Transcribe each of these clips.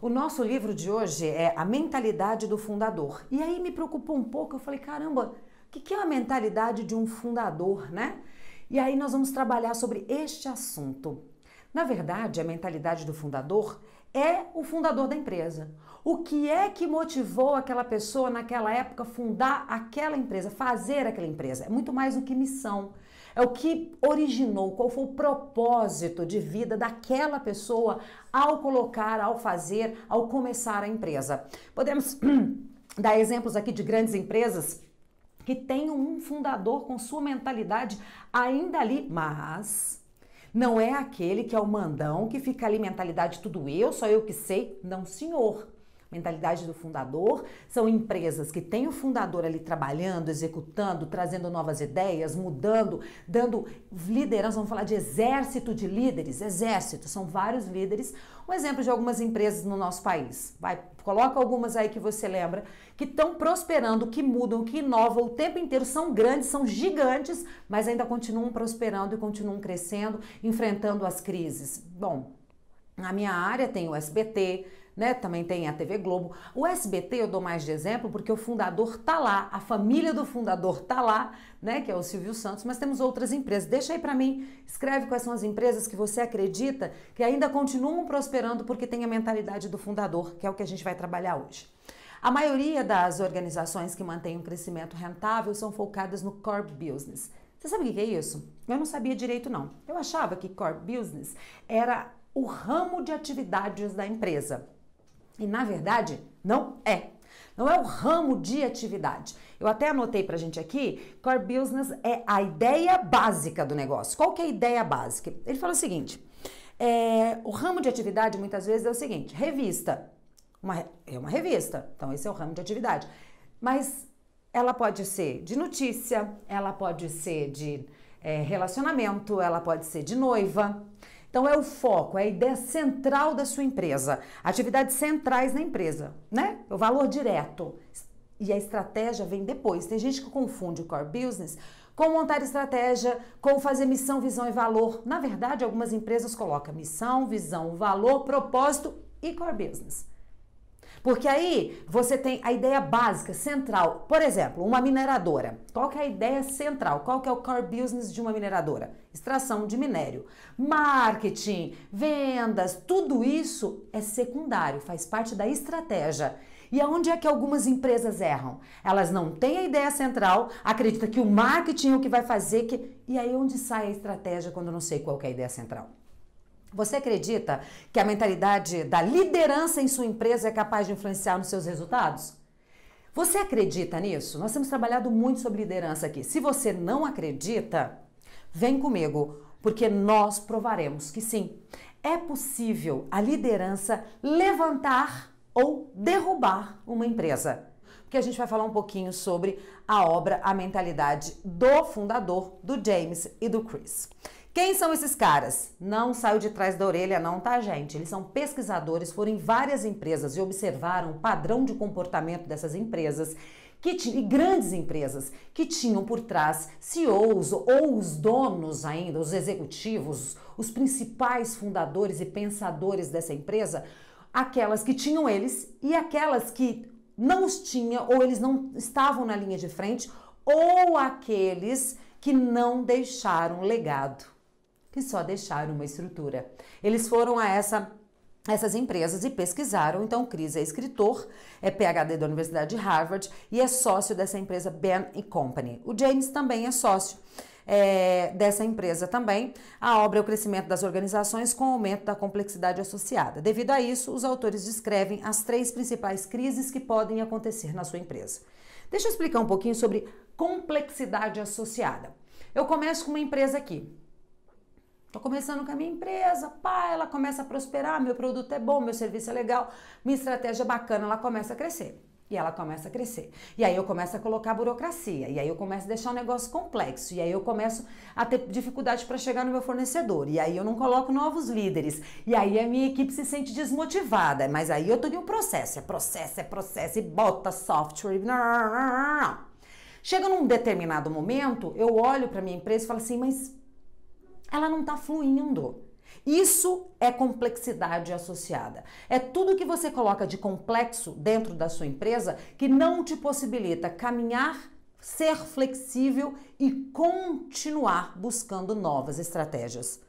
O nosso livro de hoje é A Mentalidade do Fundador. E aí me preocupou um pouco, eu falei, caramba, o que, que é a mentalidade de um fundador, né? E aí nós vamos trabalhar sobre este assunto. Na verdade, a mentalidade do fundador é o fundador da empresa. O que é que motivou aquela pessoa naquela época fundar aquela empresa, fazer aquela empresa? É muito mais do que missão. É o que originou, qual foi o propósito de vida daquela pessoa ao colocar, ao fazer, ao começar a empresa. Podemos dar exemplos aqui de grandes empresas que têm um fundador com sua mentalidade ainda ali, mas não é aquele que é o mandão que fica ali mentalidade tudo eu, só eu que sei, não, senhor mentalidade do fundador. São empresas que têm o fundador ali trabalhando, executando, trazendo novas ideias, mudando, dando liderança. Vamos falar de exército de líderes. Exército, são vários líderes. Um exemplo de algumas empresas no nosso país. Vai, coloca algumas aí que você lembra, que estão prosperando, que mudam, que inovam o tempo inteiro, são grandes, são gigantes, mas ainda continuam prosperando e continuam crescendo, enfrentando as crises. Bom, na minha área tem o SBT, né? Também tem a TV Globo. O SBT eu dou mais de exemplo porque o fundador tá lá, a família do fundador tá lá, né? Que é o Silvio Santos, mas temos outras empresas. Deixa aí para mim, escreve quais são as empresas que você acredita que ainda continuam prosperando porque tem a mentalidade do fundador, que é o que a gente vai trabalhar hoje. A maioria das organizações que mantêm um crescimento rentável são focadas no core business. Você sabe o que é isso? Eu não sabia direito, não. Eu achava que core business era o ramo de atividades da empresa. E na verdade, não é. Não é o ramo de atividade. Eu até anotei pra gente aqui, core business é a ideia básica do negócio. Qual que é a ideia básica? Ele fala o seguinte, é, o ramo de atividade muitas vezes é o seguinte, revista. Uma, é uma revista, então esse é o ramo de atividade. Mas ela pode ser de notícia, ela pode ser de é, relacionamento, ela pode ser de noiva. Então é o foco, é a ideia central da sua empresa, atividades centrais na empresa, né? O valor direto. E a estratégia vem depois. Tem gente que confunde o core business com montar estratégia, com fazer missão, visão e valor. Na verdade, algumas empresas colocam missão, visão, valor, propósito e core business. Porque aí você tem a ideia básica, central. Por exemplo, uma mineradora. Qual que é a ideia central? Qual que é o core business de uma mineradora? Extração de minério. Marketing, vendas, tudo isso é secundário, faz parte da estratégia. E aonde é que algumas empresas erram? Elas não têm a ideia central, acreditam que o marketing é o que vai fazer que... E aí onde sai a estratégia quando eu não sei qual é a ideia central? Você acredita que a mentalidade da liderança em sua empresa é capaz de influenciar nos seus resultados? Você acredita nisso? Nós temos trabalhado muito sobre liderança aqui. Se você não acredita, vem comigo, porque nós provaremos que sim. É possível a liderança levantar ou derrubar uma empresa. Porque a gente vai falar um pouquinho sobre a obra A Mentalidade do fundador, do James e do Chris. Quem são esses caras? Não saiu de trás da orelha, não, tá, gente? Eles são pesquisadores, foram em várias empresas e observaram o padrão de comportamento dessas empresas que e grandes empresas que tinham por trás CEOs ou os donos ainda, os executivos, os principais fundadores e pensadores dessa empresa, aquelas que tinham eles e aquelas que não os tinha ou eles não estavam na linha de frente ou aqueles que não deixaram legado que só deixaram uma estrutura. Eles foram a essa essas empresas e pesquisaram. Então, Cris é escritor, é PhD da Universidade de Harvard e é sócio dessa empresa Ben Company. O James também é sócio. É, dessa empresa também. A obra é o crescimento das organizações com o aumento da complexidade associada. Devido a isso, os autores descrevem as três principais crises que podem acontecer na sua empresa. Deixa eu explicar um pouquinho sobre complexidade associada. Eu começo com uma empresa aqui. Tô começando com a minha empresa, pá, ela começa a prosperar, meu produto é bom, meu serviço é legal, minha estratégia é bacana, ela começa a crescer. E ela começa a crescer. E aí eu começo a colocar burocracia. E aí eu começo a deixar o negócio complexo. E aí eu começo a ter dificuldade para chegar no meu fornecedor. E aí eu não coloco novos líderes. E aí a minha equipe se sente desmotivada. Mas aí eu tô em um processo. É processo, é processo. E bota software. Chega num determinado momento, eu olho para minha empresa e falo assim, mas ela não está fluindo. Isso é complexidade associada. É tudo que você coloca de complexo dentro da sua empresa que não te possibilita caminhar, ser flexível e continuar buscando novas estratégias.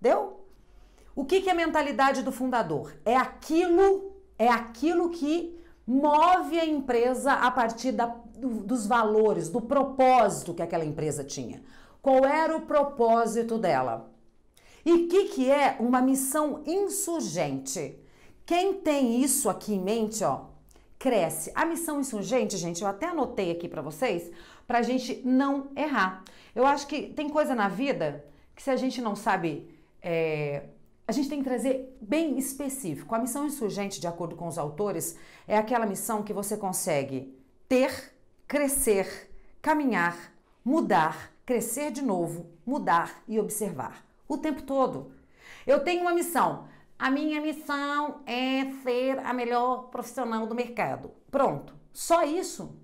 Deu? O que, que é a mentalidade do fundador? É aquilo, é aquilo que move a empresa a partir da, do, dos valores, do propósito que aquela empresa tinha qual era o propósito dela. E o que, que é uma missão insurgente? Quem tem isso aqui em mente, ó, cresce. A missão insurgente, gente, eu até anotei aqui para vocês, a gente não errar. Eu acho que tem coisa na vida que se a gente não sabe, é, a gente tem que trazer bem específico. A missão insurgente, de acordo com os autores, é aquela missão que você consegue ter, crescer, caminhar, mudar crescer de novo, mudar e observar. O tempo todo. Eu tenho uma missão. A minha missão é ser a melhor profissional do mercado. Pronto. Só isso.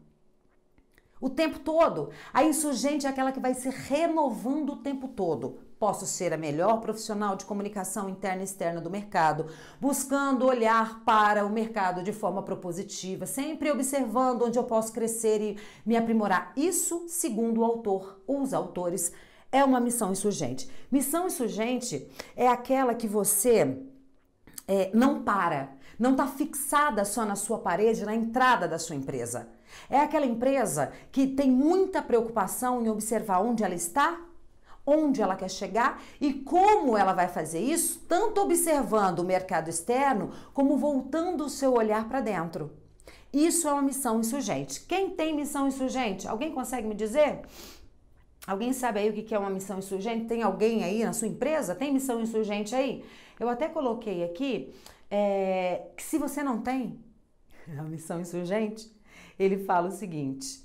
O tempo todo. A insurgente é aquela que vai se renovando o tempo todo. Posso ser a melhor profissional de comunicação interna e externa do mercado, buscando olhar para o mercado de forma propositiva, sempre observando onde eu posso crescer e me aprimorar. Isso, segundo o autor, os autores, é uma missão insurgente. Missão insurgente é aquela que você é, não para, não está fixada só na sua parede, na entrada da sua empresa. É aquela empresa que tem muita preocupação em observar onde ela está onde ela quer chegar e como ela vai fazer isso, tanto observando o mercado externo como voltando o seu olhar para dentro. Isso é uma missão insurgente. Quem tem missão insurgente? Alguém consegue me dizer? Alguém sabe aí o que é uma missão insurgente? Tem alguém aí na sua empresa? Tem missão insurgente aí? Eu até coloquei aqui é, que se você não tem a missão insurgente, ele fala o seguinte: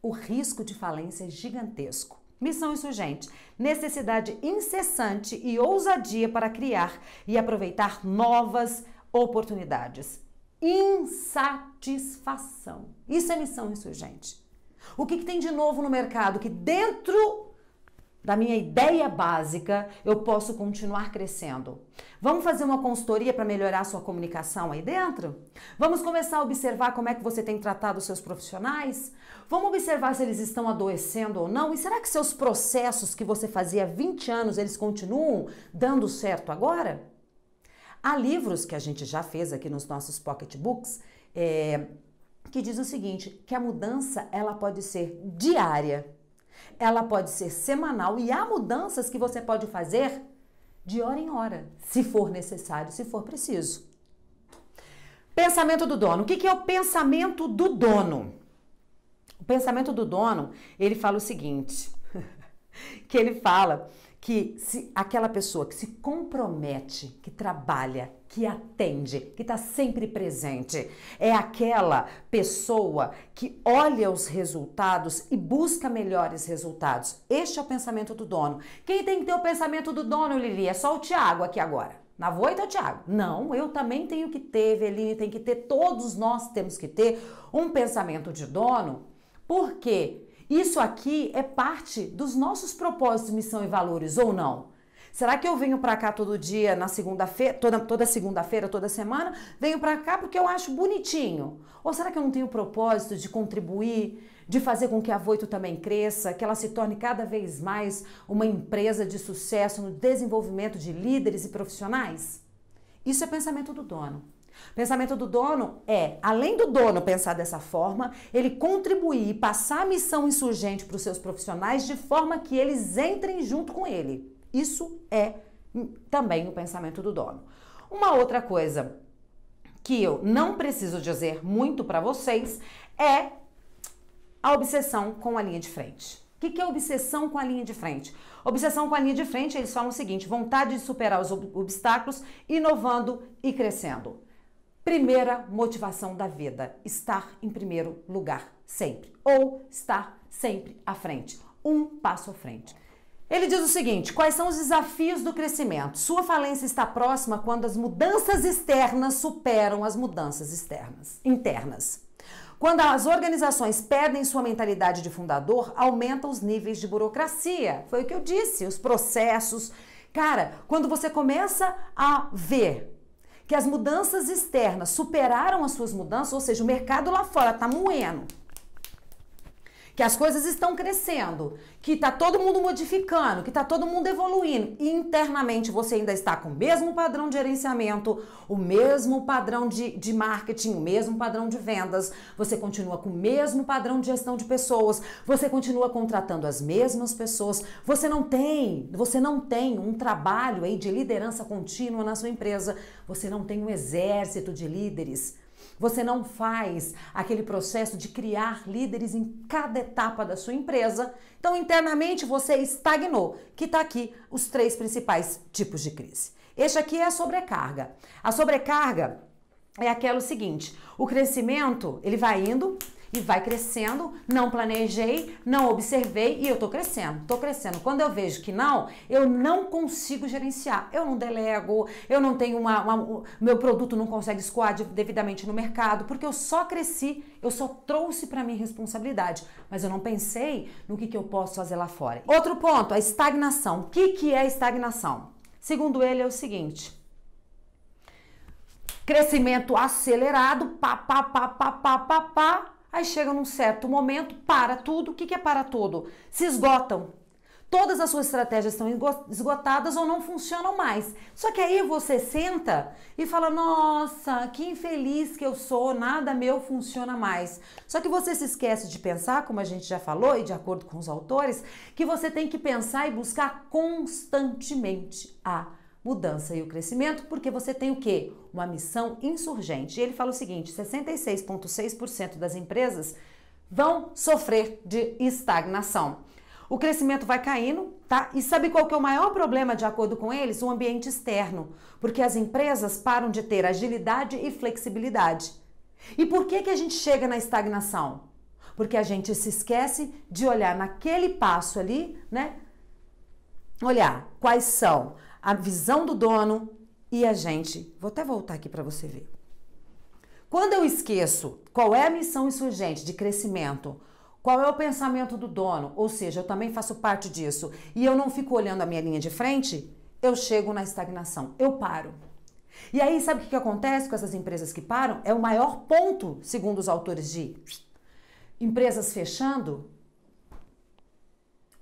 o risco de falência é gigantesco. Missão insurgente: necessidade incessante e ousadia para criar e aproveitar novas oportunidades. Insatisfação. Isso é missão insurgente. O que, que tem de novo no mercado que dentro da minha ideia básica, eu posso continuar crescendo. Vamos fazer uma consultoria para melhorar sua comunicação aí dentro? Vamos começar a observar como é que você tem tratado os seus profissionais? Vamos observar se eles estão adoecendo ou não? E será que seus processos que você fazia 20 anos, eles continuam dando certo agora? Há livros que a gente já fez aqui nos nossos pocketbooks é, que diz o seguinte, que a mudança ela pode ser diária. Ela pode ser semanal e há mudanças que você pode fazer de hora em hora, se for necessário, se for preciso. Pensamento do dono. O que é o pensamento do dono? O pensamento do dono, ele fala o seguinte, que ele fala que se aquela pessoa que se compromete, que trabalha, que atende, que está sempre presente, é aquela pessoa que olha os resultados e busca melhores resultados. Este é o pensamento do dono. Quem tem que ter o pensamento do dono, Lili? É só o Tiago aqui agora. Na voita, Tiago? Tá Não, eu também tenho que ter, Veline, tem que ter, todos nós temos que ter um pensamento de dono, porque isso aqui é parte dos nossos propósitos, missão e valores, ou não? Será que eu venho para cá todo dia, na segunda-feira, toda, toda segunda-feira, toda semana? Venho para cá porque eu acho bonitinho? Ou será que eu não tenho propósito de contribuir, de fazer com que a Voito também cresça, que ela se torne cada vez mais uma empresa de sucesso no desenvolvimento de líderes e profissionais? Isso é pensamento do dono. O pensamento do dono é, além do dono pensar dessa forma, ele contribuir e passar a missão insurgente para os seus profissionais de forma que eles entrem junto com ele. Isso é também o pensamento do dono. Uma outra coisa que eu não preciso dizer muito para vocês é a obsessão com a linha de frente. O que, que é obsessão com a linha de frente? Obsessão com a linha de frente, eles falam o seguinte: vontade de superar os obstáculos, inovando e crescendo. Primeira motivação da vida: estar em primeiro lugar sempre ou estar sempre à frente, um passo à frente. Ele diz o seguinte: quais são os desafios do crescimento? Sua falência está próxima quando as mudanças externas superam as mudanças externas, internas. Quando as organizações perdem sua mentalidade de fundador, aumentam os níveis de burocracia. Foi o que eu disse, os processos. Cara, quando você começa a ver que as mudanças externas superaram as suas mudanças, ou seja, o mercado lá fora está moendo que as coisas estão crescendo, que está todo mundo modificando, que está todo mundo evoluindo. E internamente você ainda está com o mesmo padrão de gerenciamento, o mesmo padrão de, de marketing, o mesmo padrão de vendas, você continua com o mesmo padrão de gestão de pessoas, você continua contratando as mesmas pessoas, você não tem, você não tem um trabalho aí de liderança contínua na sua empresa, você não tem um exército de líderes você não faz aquele processo de criar líderes em cada etapa da sua empresa. Então, internamente, você estagnou, que está aqui os três principais tipos de crise. Este aqui é a sobrecarga. A sobrecarga é aquela o seguinte: o crescimento ele vai indo, e vai crescendo, não planejei, não observei e eu tô crescendo, tô crescendo. Quando eu vejo que não, eu não consigo gerenciar, eu não delego, eu não tenho uma, uma meu produto não consegue escoar devidamente no mercado, porque eu só cresci, eu só trouxe para mim responsabilidade, mas eu não pensei no que, que eu posso fazer lá fora. Outro ponto, a estagnação. O que, que é estagnação? Segundo ele, é o seguinte: crescimento acelerado, pá, pá, pá, pá, pá, pá, pá, Aí chega num certo momento, para tudo. O que, é para tudo? Se esgotam. Todas as suas estratégias estão esgotadas ou não funcionam mais. Só que aí você senta e fala: Nossa, que infeliz que eu sou, nada meu funciona mais. Só que você se esquece de pensar, como a gente já falou e de acordo com os autores, que você tem que pensar e buscar constantemente a Mudança e o Crescimento, porque você tem o quê? Uma missão insurgente. E ele fala o seguinte: 66,6% das empresas vão sofrer de estagnação. O crescimento vai caindo, tá? E sabe qual que é o maior problema, de acordo com eles? O ambiente externo. Porque as empresas param de ter agilidade e flexibilidade. E por que, que a gente chega na estagnação? Porque a gente se esquece de olhar naquele passo ali, né? Olhar quais são a visão do dono e a gente. Vou até voltar aqui para você ver. Quando eu esqueço qual é a missão insurgente de crescimento, qual é o pensamento do dono, ou seja, eu também faço parte disso, e eu não fico olhando a minha linha de frente, eu chego na estagnação, eu paro. E aí, sabe o que acontece com essas empresas que param? É o maior ponto, segundo os autores de empresas fechando,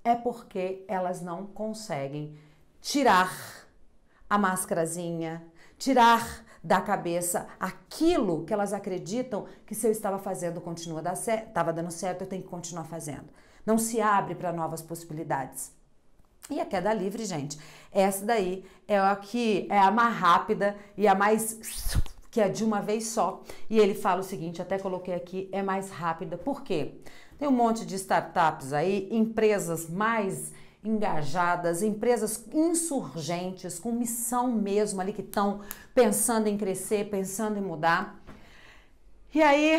é porque elas não conseguem tirar a máscarazinha, tirar da cabeça aquilo que elas acreditam que se eu estava fazendo continua dar certo, estava dando certo, eu tenho que continuar fazendo. Não se abre para novas possibilidades. E a queda livre, gente, essa daí é a que é a mais rápida e a mais que é de uma vez só. E ele fala o seguinte, até coloquei aqui, é mais rápida. Por quê? Tem um monte de startups aí, empresas mais engajadas, empresas insurgentes, com missão mesmo ali, que estão pensando em crescer, pensando em mudar. E aí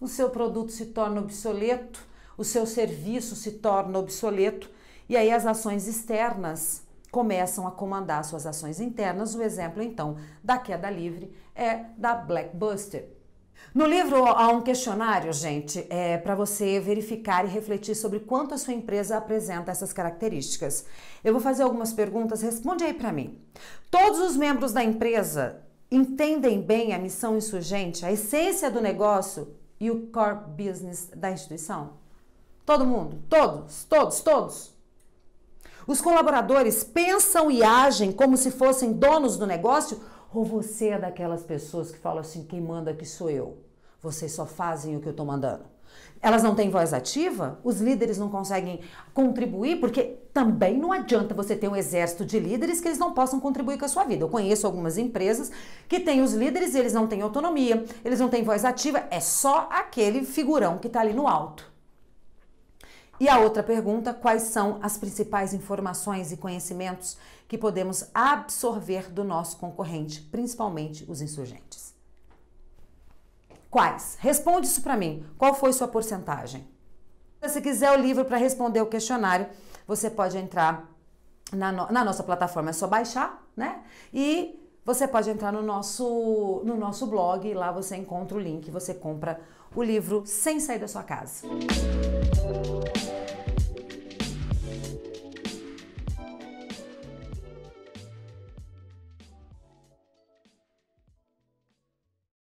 o seu produto se torna obsoleto, o seu serviço se torna obsoleto, e aí as ações externas começam a comandar suas ações internas. O exemplo, então, da queda livre é da Blackbuster. No livro há um questionário, gente, é, para você verificar e refletir sobre quanto a sua empresa apresenta essas características. Eu vou fazer algumas perguntas, responde aí para mim. Todos os membros da empresa entendem bem a missão insurgente, a essência do negócio e o core business da instituição? Todo mundo? Todos? Todos? Todos? Os colaboradores pensam e agem como se fossem donos do negócio ou você é daquelas pessoas que falam assim: quem manda aqui sou eu. Vocês só fazem o que eu estou mandando. Elas não têm voz ativa, os líderes não conseguem contribuir, porque também não adianta você ter um exército de líderes que eles não possam contribuir com a sua vida. Eu conheço algumas empresas que têm os líderes e eles não têm autonomia, eles não têm voz ativa, é só aquele figurão que está ali no alto. E a outra pergunta: quais são as principais informações e conhecimentos que podemos absorver do nosso concorrente, principalmente os insurgentes. Quais? Responde isso para mim. Qual foi sua porcentagem? Se quiser o livro para responder o questionário, você pode entrar na, no na, nossa plataforma, é só baixar, né? E você pode entrar no nosso, no nosso blog, lá você encontra o link, você compra o livro sem sair da sua casa. Música